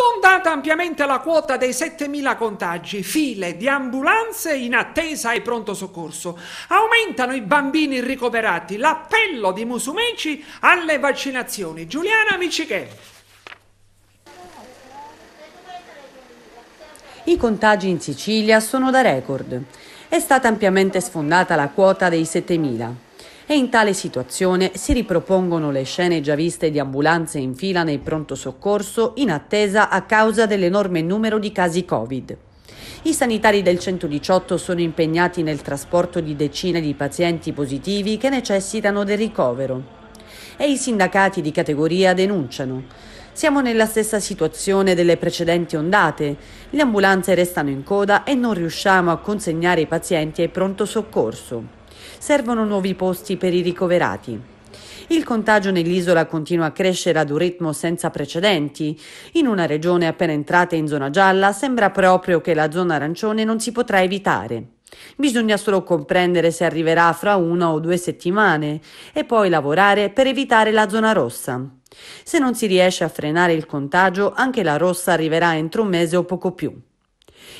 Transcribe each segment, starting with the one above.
Sfondata ampiamente la quota dei 7.000 contagi, file di ambulanze in attesa e pronto soccorso. Aumentano i bambini ricoverati, l'appello di Musumeci alle vaccinazioni. Giuliana Micichè. I contagi in Sicilia sono da record. È stata ampiamente sfondata la quota dei 7.000 e in tale situazione si ripropongono le scene già viste di ambulanze in fila nei pronto soccorso in attesa a causa dell'enorme numero di casi Covid. I sanitari del 118 sono impegnati nel trasporto di decine di pazienti positivi che necessitano del ricovero. E i sindacati di categoria denunciano. Siamo nella stessa situazione delle precedenti ondate. Le ambulanze restano in coda e non riusciamo a consegnare i pazienti ai pronto soccorso. Servono nuovi posti per i ricoverati. Il contagio nell'isola continua a crescere ad un ritmo senza precedenti. In una regione appena entrata in zona gialla sembra proprio che la zona arancione non si potrà evitare. Bisogna solo comprendere se arriverà fra una o due settimane e poi lavorare per evitare la zona rossa. Se non si riesce a frenare il contagio, anche la rossa arriverà entro un mese o poco più.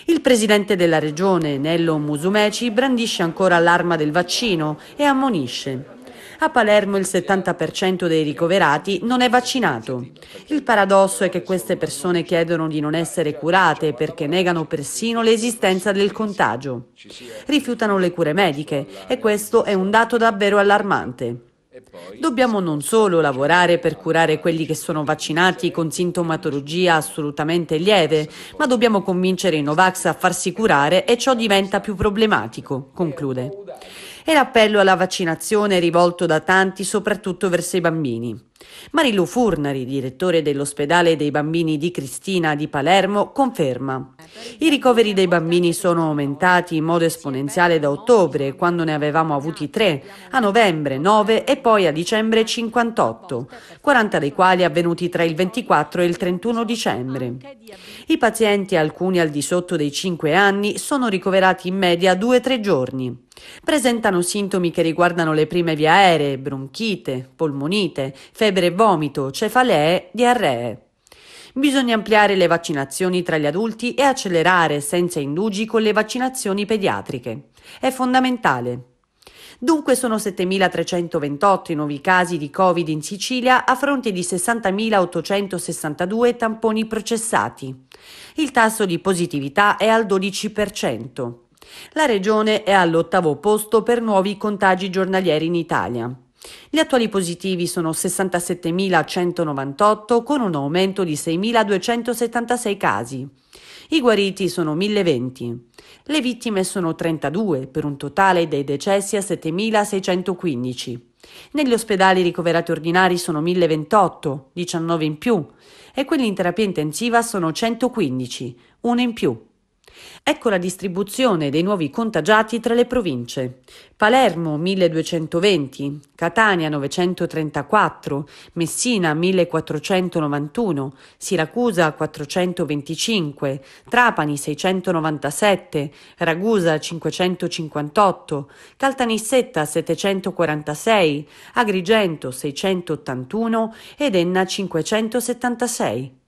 Il presidente della regione, Nello Musumeci, brandisce ancora l'arma del vaccino e ammonisce. A Palermo il 70% dei ricoverati non è vaccinato. Il paradosso è che queste persone chiedono di non essere curate perché negano persino l'esistenza del contagio. Rifiutano le cure mediche e questo è un dato davvero allarmante. Dobbiamo non solo lavorare per curare quelli che sono vaccinati con sintomatologia assolutamente lieve, ma dobbiamo convincere i Novax a farsi curare e ciò diventa più problematico, conclude. E l'appello alla vaccinazione è rivolto da tanti soprattutto verso i bambini. Marillo Furnari, direttore dell'ospedale dei bambini di Cristina di Palermo, conferma. I ricoveri dei bambini sono aumentati in modo esponenziale da ottobre, quando ne avevamo avuti tre, a novembre 9 e poi a dicembre 58, 40 dei quali avvenuti tra il 24 e il 31 dicembre. I pazienti, alcuni al di sotto dei 5 anni, sono ricoverati in media 2-3 giorni. Presentano sintomi che riguardano le prime vie aeree, bronchite, polmonite, febbre febbre, vomito, cefalee, diarree. Bisogna ampliare le vaccinazioni tra gli adulti e accelerare senza indugi con le vaccinazioni pediatriche. È fondamentale. Dunque sono 7.328 i nuovi casi di Covid in Sicilia a fronte di 60.862 tamponi processati. Il tasso di positività è al 12%. La regione è all'ottavo posto per nuovi contagi giornalieri in Italia. Gli attuali positivi sono 67.198 con un aumento di 6.276 casi. I guariti sono 1020. Le vittime sono 32 per un totale dei decessi a 7.615. Negli ospedali ricoverati ordinari sono 1028, 19 in più, e quelli in terapia intensiva sono 115, 1 in più. Ecco la distribuzione dei nuovi contagiati tra le province. Palermo 1220, Catania 934, Messina 1491, Siracusa 425, Trapani 697, Ragusa 558, Caltanissetta 746, Agrigento 681 ed Enna 576.